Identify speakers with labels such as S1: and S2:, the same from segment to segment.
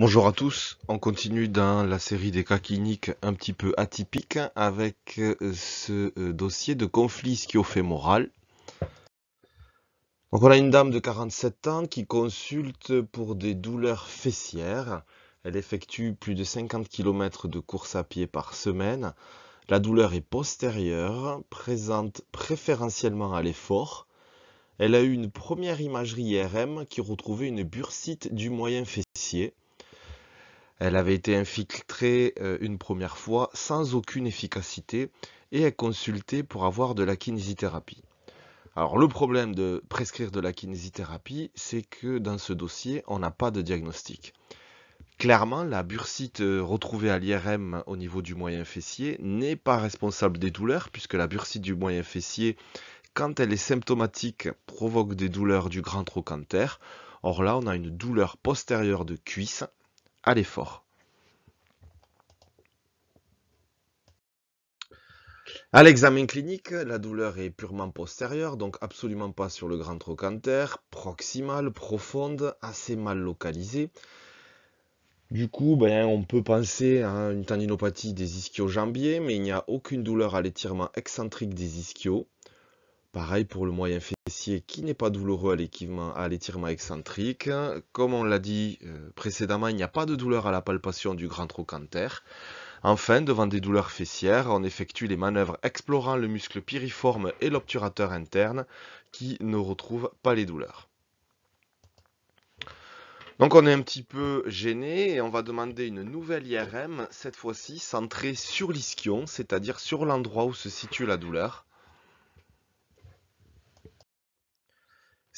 S1: Bonjour à tous, on continue dans la série des cas cliniques un petit peu atypiques avec euh, ce euh, dossier de conflit schiophémoral. Donc on a une dame de 47 ans qui consulte pour des douleurs fessières. Elle effectue plus de 50 km de course à pied par semaine. La douleur est postérieure, présente préférentiellement à l'effort. Elle a eu une première imagerie IRM qui retrouvait une bursite du moyen fessier. Elle avait été infiltrée euh, une première fois sans aucune efficacité et est consultée pour avoir de la kinésithérapie. Alors le problème de prescrire de la kinésithérapie, c'est que dans ce dossier, on n'a pas de diagnostic. Clairement, la bursite euh, retrouvée à l'IRM au niveau du moyen fessier n'est pas responsable des douleurs, puisque la bursite du moyen fessier, quand elle est symptomatique, provoque des douleurs du grand trochanter. Or là, on a une douleur postérieure de cuisse à l'effort. À l'examen clinique, la douleur est purement postérieure, donc absolument pas sur le grand trochanter, proximale, profonde, assez mal localisée. Du coup, ben, on peut penser à une tendinopathie des ischio-jambiers, mais il n'y a aucune douleur à l'étirement excentrique des ischios. Pareil pour le moyen fessier qui n'est pas douloureux à l'étirement excentrique. Comme on l'a dit euh, précédemment, il n'y a pas de douleur à la palpation du grand trochanter. Enfin, devant des douleurs fessières, on effectue les manœuvres explorant le muscle piriforme et l'obturateur interne qui ne retrouvent pas les douleurs. Donc on est un petit peu gêné et on va demander une nouvelle IRM, cette fois-ci centrée sur l'ischion, c'est-à-dire sur l'endroit où se situe la douleur.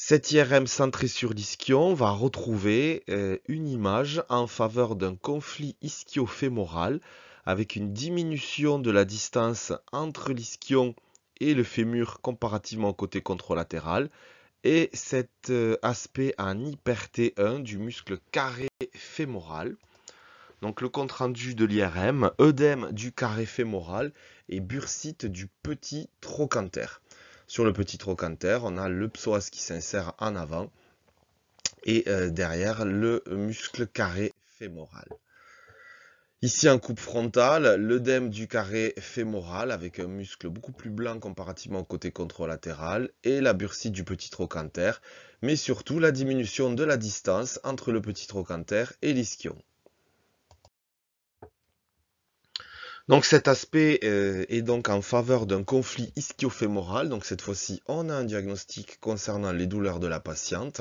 S1: Cet IRM centré sur l'ischion va retrouver euh, une image en faveur d'un conflit ischio-fémoral avec une diminution de la distance entre l'ischion et le fémur comparativement au côté contralatéral et cet euh, aspect en hyper 1 du muscle carré fémoral. Donc le compte rendu de l'IRM, œdème du carré fémoral et bursite du petit trochanter. Sur le petit trochanter, on a le psoas qui s'insère en avant et euh, derrière le muscle carré fémoral. Ici en coupe frontale, l'œdème du carré fémoral avec un muscle beaucoup plus blanc comparativement au côté contralatéral et la bursite du petit trochanter, mais surtout la diminution de la distance entre le petit trochanter et l'ischion. Donc cet aspect euh, est donc en faveur d'un conflit ischiofémoral. Donc cette fois-ci, on a un diagnostic concernant les douleurs de la patiente.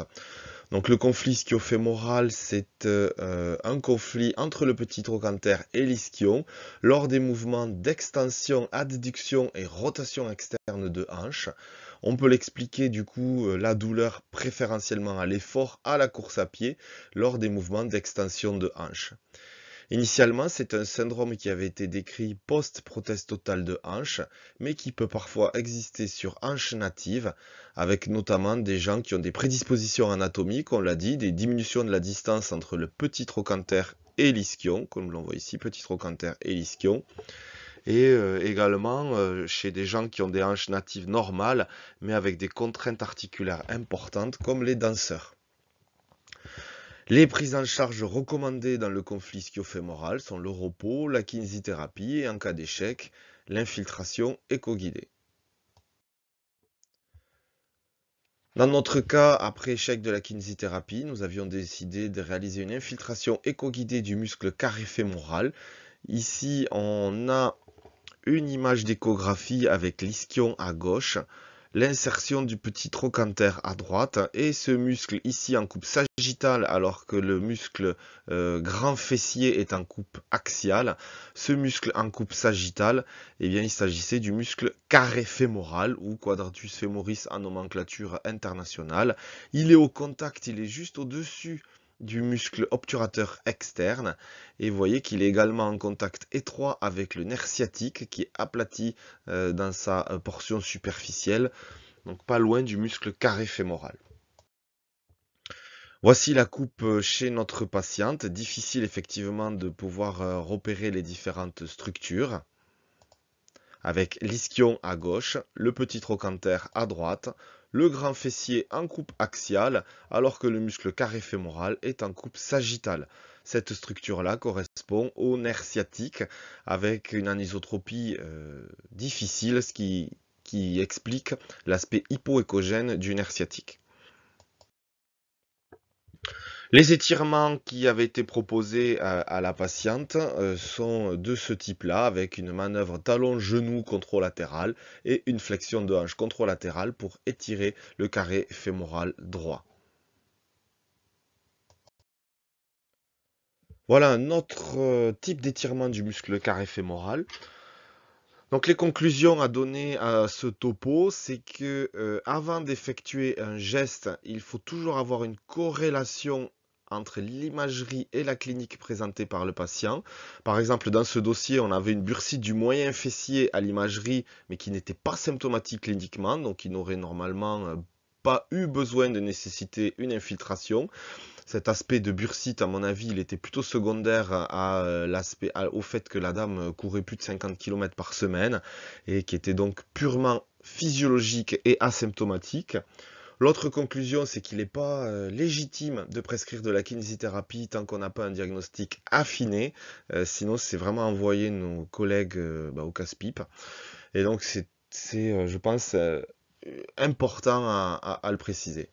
S1: Donc le conflit ischiofémoral, c'est euh, un conflit entre le petit trochanter et l'ischion lors des mouvements d'extension, adduction et rotation externe de hanche. On peut l'expliquer du coup euh, la douleur préférentiellement à l'effort, à la course à pied, lors des mouvements d'extension de hanche. Initialement, c'est un syndrome qui avait été décrit post-prothèse totale de hanche, mais qui peut parfois exister sur hanche native, avec notamment des gens qui ont des prédispositions anatomiques, on l'a dit, des diminutions de la distance entre le petit trochanter et l'ischion, comme l'on voit ici, petit trochanter et l'ischion et euh, également euh, chez des gens qui ont des hanches natives normales mais avec des contraintes articulaires importantes comme les danseurs. Les prises en charge recommandées dans le conflit schiofémoral sont le repos, la kinésithérapie et en cas d'échec, l'infiltration éco-guidée. Dans notre cas, après échec de la kinésithérapie, nous avions décidé de réaliser une infiltration éco-guidée du muscle carré fémoral. Ici, on a une image d'échographie avec l'ischion à gauche l'insertion du petit trochanter à droite et ce muscle ici en coupe sagittale alors que le muscle euh, grand fessier est en coupe axiale. Ce muscle en coupe sagittale, eh bien il s'agissait du muscle carré fémoral ou quadratus fémoris en nomenclature internationale. Il est au contact, il est juste au-dessus du muscle obturateur externe et vous voyez qu'il est également en contact étroit avec le nerf sciatique qui est aplati euh, dans sa euh, portion superficielle, donc pas loin du muscle carré fémoral. Voici la coupe euh, chez notre patiente, difficile effectivement de pouvoir repérer les différentes structures avec l'ischion à gauche, le petit trochanter à droite, le grand fessier en coupe axiale, alors que le muscle carré fémoral est en coupe sagittale. Cette structure-là correspond au nerf sciatique avec une anisotropie euh, difficile, ce qui, qui explique l'aspect hypoécogène du nerf sciatique. Les étirements qui avaient été proposés à, la patiente euh, sont de ce type-là, avec une manœuvre talon-genou latéral et une flexion de hanche contralatérale pour étirer le carré fémoral droit. Voilà un autre euh, type d'étirement du muscle carré fémoral. Donc les conclusions à donner à ce topo, c'est que euh, avant d'effectuer un geste, il faut toujours avoir une corrélation entre l'imagerie et la clinique présentée par le patient. Par exemple, dans ce dossier, on avait une bursite du moyen fessier à l'imagerie, mais qui n'était pas symptomatique cliniquement, donc il n'aurait normalement euh, pas eu besoin de nécessiter une infiltration cet aspect de bursite, à mon avis, il était plutôt secondaire à euh, l'aspect, au fait que la dame euh, courait plus de 50 km par semaine et qui était donc purement physiologique et asymptomatique. L'autre conclusion, c'est qu'il n'est pas euh, légitime de prescrire de la kinésithérapie tant qu'on n'a pas un diagnostic affiné. Euh, sinon, c'est vraiment envoyer nos collègues euh, bah, au casse-pipe. Et donc, c'est, je pense, important à le préciser.